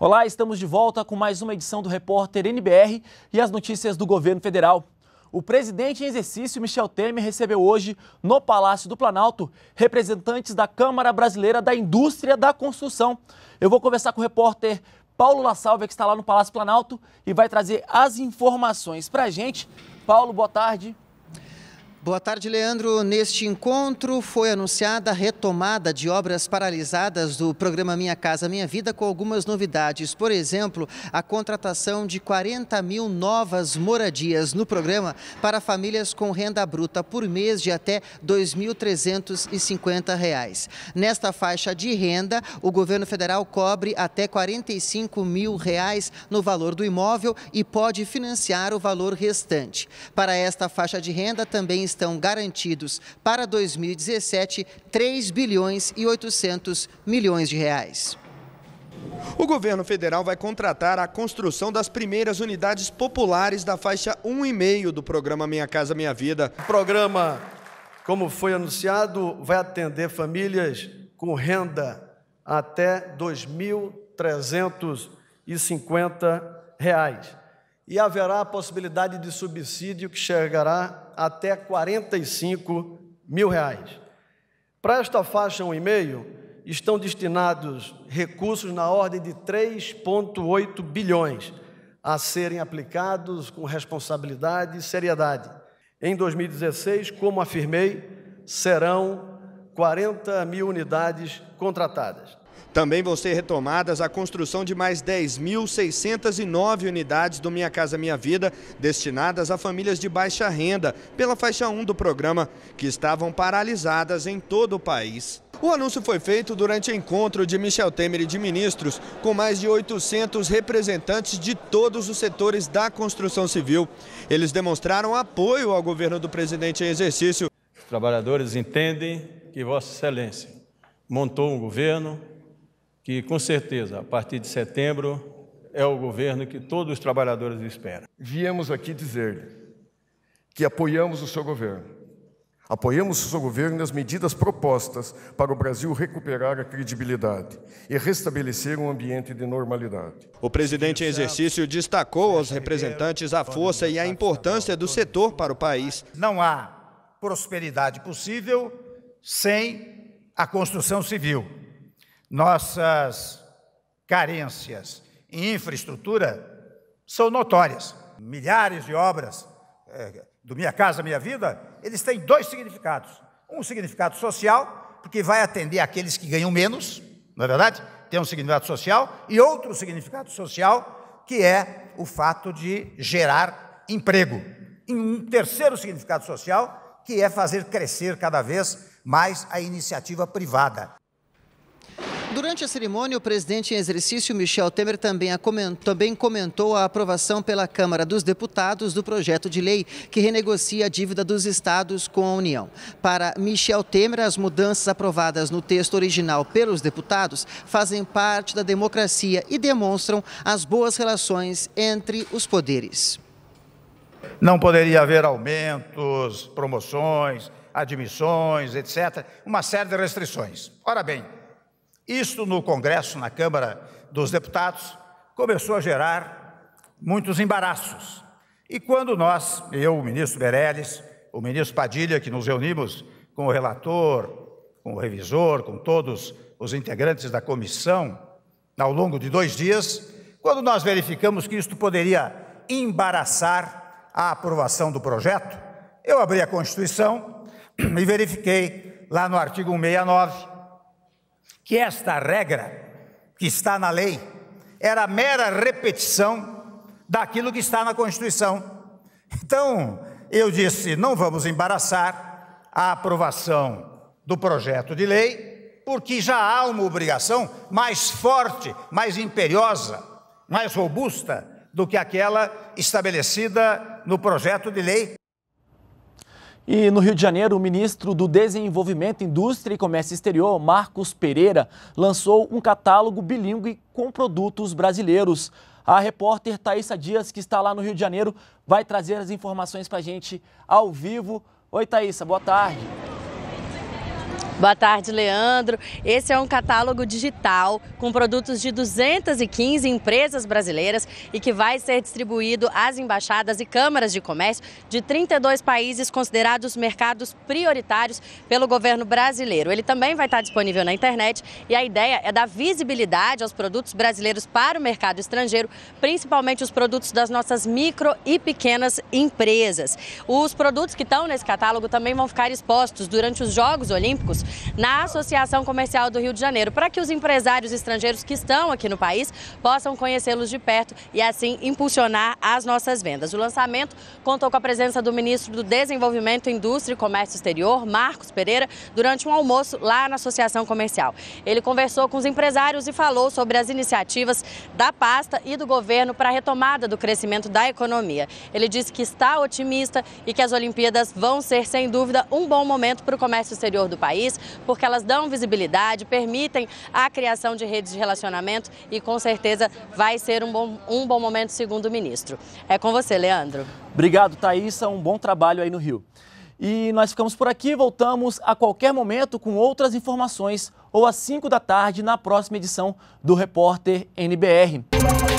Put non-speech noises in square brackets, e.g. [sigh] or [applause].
Olá, estamos de volta com mais uma edição do Repórter NBR e as notícias do governo federal. O presidente em exercício, Michel Temer, recebeu hoje, no Palácio do Planalto, representantes da Câmara Brasileira da Indústria da Construção. Eu vou conversar com o repórter Paulo La que está lá no Palácio Planalto e vai trazer as informações para a gente. Paulo, boa tarde. Boa tarde, Leandro. Neste encontro foi anunciada a retomada de obras paralisadas do programa Minha Casa Minha Vida com algumas novidades. Por exemplo, a contratação de 40 mil novas moradias no programa para famílias com renda bruta por mês de até R$ 2.350. Nesta faixa de renda, o governo federal cobre até R$ 45 mil reais no valor do imóvel e pode financiar o valor restante. Para esta faixa de renda também está estão garantidos para 2017 3 bilhões e 800 milhões de reais. O governo federal vai contratar a construção das primeiras unidades populares da faixa 1,5 do programa Minha Casa Minha Vida. O programa, como foi anunciado, vai atender famílias com renda até R$ 2.350. E haverá a possibilidade de subsídio que chegará até 45 mil reais. Para esta faixa 1,5 estão destinados recursos na ordem de 3,8 bilhões a serem aplicados com responsabilidade e seriedade. Em 2016, como afirmei, serão 40 mil unidades contratadas. Também vão ser retomadas a construção de mais 10.609 unidades do Minha Casa Minha Vida, destinadas a famílias de baixa renda, pela faixa 1 do programa, que estavam paralisadas em todo o país. O anúncio foi feito durante encontro de Michel Temer e de ministros, com mais de 800 representantes de todos os setores da construção civil. Eles demonstraram apoio ao governo do presidente em exercício. Os trabalhadores entendem que Vossa Excelência montou um governo que com certeza, a partir de setembro, é o governo que todos os trabalhadores esperam. Viemos aqui dizer-lhe que apoiamos o seu governo. Apoiamos o seu governo nas medidas propostas para o Brasil recuperar a credibilidade e restabelecer um ambiente de normalidade. O presidente em exercício destacou aos representantes a força e a importância do setor para o país. Não há prosperidade possível sem a construção civil. Nossas carências em infraestrutura são notórias. Milhares de obras é, do Minha Casa Minha Vida, eles têm dois significados. Um significado social, porque vai atender aqueles que ganham menos, não é verdade? Tem um significado social, e outro significado social, que é o fato de gerar emprego. E um terceiro significado social, que é fazer crescer cada vez mais a iniciativa privada. Durante a cerimônia, o presidente em exercício, Michel Temer, também, comentou, também comentou a aprovação pela Câmara dos Deputados do projeto de lei que renegocia a dívida dos estados com a União. Para Michel Temer, as mudanças aprovadas no texto original pelos deputados fazem parte da democracia e demonstram as boas relações entre os poderes. Não poderia haver aumentos, promoções, admissões, etc. Uma série de restrições. Ora bem, isto no Congresso, na Câmara dos Deputados, começou a gerar muitos embaraços. E quando nós, eu, o ministro Bereles, o ministro Padilha, que nos reunimos com o relator, com o revisor, com todos os integrantes da comissão, ao longo de dois dias, quando nós verificamos que isto poderia embaraçar a aprovação do projeto, eu abri a Constituição [clears throat] e verifiquei lá no artigo 169 que esta regra que está na lei era mera repetição daquilo que está na Constituição. Então, eu disse: não vamos embaraçar a aprovação do projeto de lei, porque já há uma obrigação mais forte, mais imperiosa, mais robusta do que aquela estabelecida no projeto de lei e no Rio de Janeiro, o ministro do Desenvolvimento, Indústria e Comércio Exterior, Marcos Pereira, lançou um catálogo bilíngue com produtos brasileiros. A repórter Thaisa Dias, que está lá no Rio de Janeiro, vai trazer as informações para a gente ao vivo. Oi, Thaisa, boa tarde. Boa tarde, Leandro. Esse é um catálogo digital com produtos de 215 empresas brasileiras e que vai ser distribuído às embaixadas e câmaras de comércio de 32 países considerados mercados prioritários pelo governo brasileiro. Ele também vai estar disponível na internet e a ideia é dar visibilidade aos produtos brasileiros para o mercado estrangeiro, principalmente os produtos das nossas micro e pequenas empresas. Os produtos que estão nesse catálogo também vão ficar expostos durante os Jogos Olímpicos na Associação Comercial do Rio de Janeiro, para que os empresários estrangeiros que estão aqui no país possam conhecê-los de perto e assim impulsionar as nossas vendas. O lançamento contou com a presença do ministro do Desenvolvimento, Indústria e Comércio Exterior, Marcos Pereira, durante um almoço lá na Associação Comercial. Ele conversou com os empresários e falou sobre as iniciativas da pasta e do governo para a retomada do crescimento da economia. Ele disse que está otimista e que as Olimpíadas vão ser, sem dúvida, um bom momento para o comércio exterior do país, porque elas dão visibilidade, permitem a criação de redes de relacionamento e com certeza vai ser um bom, um bom momento, segundo o ministro. É com você, Leandro. Obrigado, Thaisa. Um bom trabalho aí no Rio. E nós ficamos por aqui, voltamos a qualquer momento com outras informações ou às 5 da tarde na próxima edição do Repórter NBR.